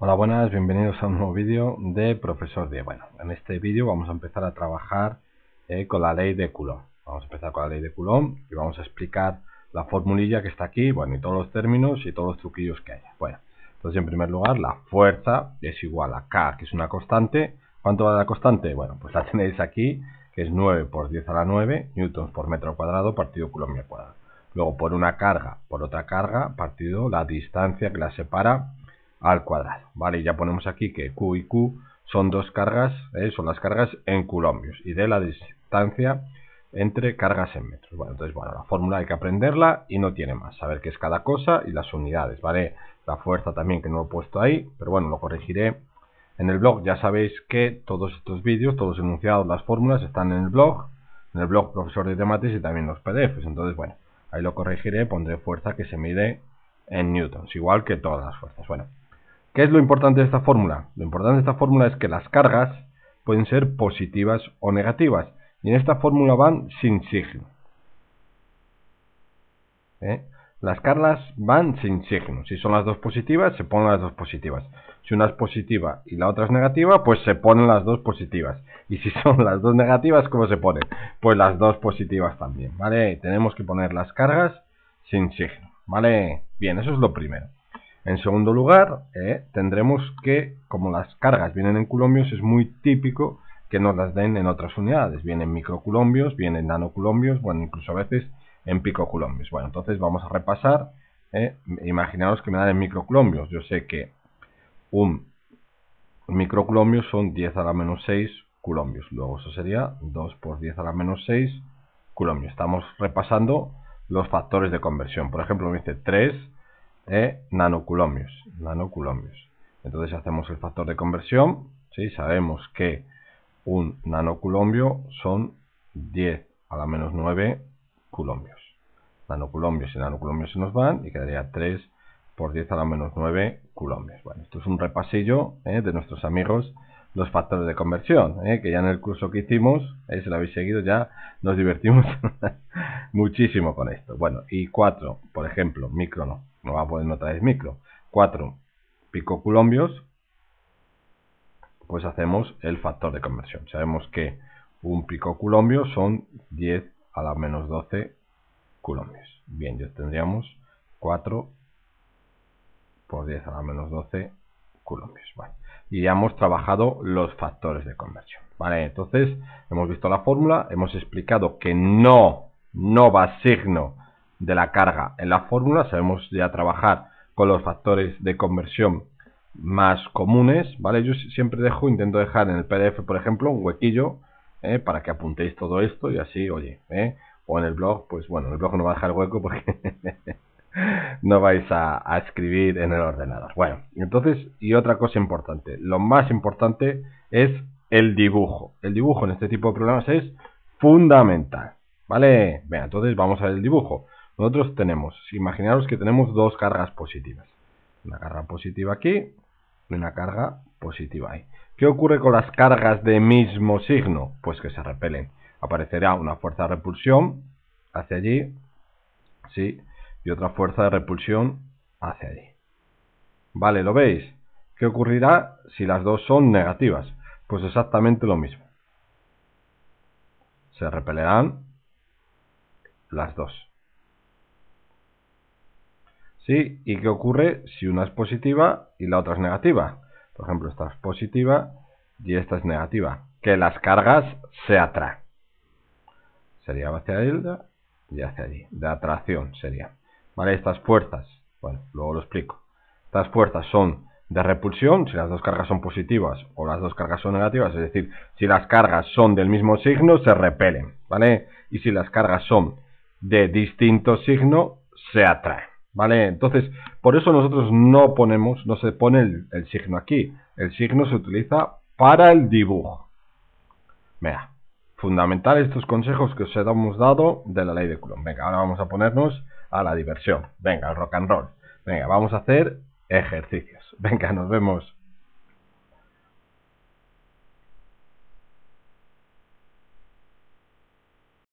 Hola, buenas, bienvenidos a un nuevo vídeo de Profesor D. Bueno, en este vídeo vamos a empezar a trabajar eh, con la ley de Coulomb. Vamos a empezar con la ley de Coulomb y vamos a explicar la formulilla que está aquí, bueno, y todos los términos y todos los truquillos que hay. Bueno, entonces en primer lugar, la fuerza es igual a K, que es una constante. ¿Cuánto vale la constante? Bueno, pues la tenéis aquí, que es 9 por 10 a la 9 newtons por metro cuadrado partido Coulomb al cuadrado. Luego por una carga, por otra carga, partido la distancia que la separa al cuadrado, ¿vale? ya ponemos aquí que Q y Q son dos cargas, ¿eh? son las cargas en colombios y de la distancia entre cargas en metros. Bueno, entonces, bueno, la fórmula hay que aprenderla y no tiene más. Saber qué es cada cosa y las unidades, ¿vale? La fuerza también que no he puesto ahí, pero bueno, lo corregiré en el blog. Ya sabéis que todos estos vídeos, todos los enunciados, las fórmulas están en el blog, en el blog profesor de temáticas y también los PDFs. Entonces, bueno, ahí lo corregiré, pondré fuerza que se mide en newtons, igual que todas las fuerzas. Bueno, ¿Qué es lo importante de esta fórmula? Lo importante de esta fórmula es que las cargas pueden ser positivas o negativas. Y en esta fórmula van sin signo. ¿Eh? Las cargas van sin signo. Si son las dos positivas, se ponen las dos positivas. Si una es positiva y la otra es negativa, pues se ponen las dos positivas. Y si son las dos negativas, ¿cómo se ponen? Pues las dos positivas también, ¿vale? Tenemos que poner las cargas sin signo, ¿vale? Bien, eso es lo primero. En segundo lugar, eh, tendremos que, como las cargas vienen en colombios, es muy típico que nos las den en otras unidades. Vienen microculombios, vienen nanoculombios, bueno, incluso a veces en picoculombios. Bueno, entonces vamos a repasar. Eh, que me dan en microculombios. Yo sé que un microculombio son 10 a la menos 6 colombios. Luego eso sería 2 por 10 a la menos 6 colombios. Estamos repasando los factores de conversión. Por ejemplo, me dice 3 eh, nanocoulombios. Entonces hacemos el factor de conversión, ¿sí? sabemos que un nanocolombio son 10 a la menos 9 coulombios. Nanoculombios y nanoculombios se nos van y quedaría 3 por 10 a la menos 9 coulombios. Bueno, esto es un repasillo ¿eh? de nuestros amigos los factores de conversión, ¿eh? que ya en el curso que hicimos, ¿eh? si lo habéis seguido ya, nos divertimos muchísimo con esto. Bueno, y 4, por ejemplo, microno no va a poder notar el micro. 4. Pico colombios, pues hacemos el factor de conversión. Sabemos que un pico colombios son 10 a la menos 12 colombios. Bien, ya tendríamos 4 por 10 a la menos 12 colombios. Y ya hemos trabajado los factores de conversión. Vale, entonces hemos visto la fórmula, hemos explicado que no, no va signo de la carga. En la fórmula sabemos ya trabajar con los factores de conversión más comunes, ¿vale? Yo siempre dejo, intento dejar en el PDF, por ejemplo, un huequillo ¿eh? para que apuntéis todo esto y así, oye, ¿eh? o en el blog, pues bueno, el blog no va a dejar hueco porque no vais a, escribir en el ordenador. Bueno, entonces, y otra cosa importante, lo más importante es el dibujo. El dibujo en este tipo de programas es fundamental, ¿vale? Venga, entonces vamos a ver el dibujo. Nosotros tenemos, imaginaros que tenemos dos cargas positivas. Una carga positiva aquí y una carga positiva ahí. ¿Qué ocurre con las cargas de mismo signo? Pues que se repelen. Aparecerá una fuerza de repulsión hacia allí, sí, y otra fuerza de repulsión hacia allí. Vale, ¿lo veis? ¿Qué ocurrirá si las dos son negativas? Pues exactamente lo mismo. Se repelerán las dos. ¿Y qué ocurre si una es positiva y la otra es negativa? Por ejemplo, esta es positiva y esta es negativa. Que las cargas se atraen. Sería hacia Hilda y hacia allí. De atracción sería. ¿Vale? Estas fuerzas, bueno, luego lo explico. Estas fuerzas son de repulsión, si las dos cargas son positivas o las dos cargas son negativas, es decir, si las cargas son del mismo signo, se repelen, ¿vale? Y si las cargas son de distinto signo, se atraen. ¿Vale? Entonces, por eso nosotros no ponemos, no se pone el, signo aquí. El signo se utiliza para el dibujo. Mira, fundamental estos consejos que os hemos dado de la ley de Coulomb. Venga, ahora vamos a ponernos a la diversión. Venga, al rock and roll. Venga, vamos a hacer ejercicios. Venga, nos vemos.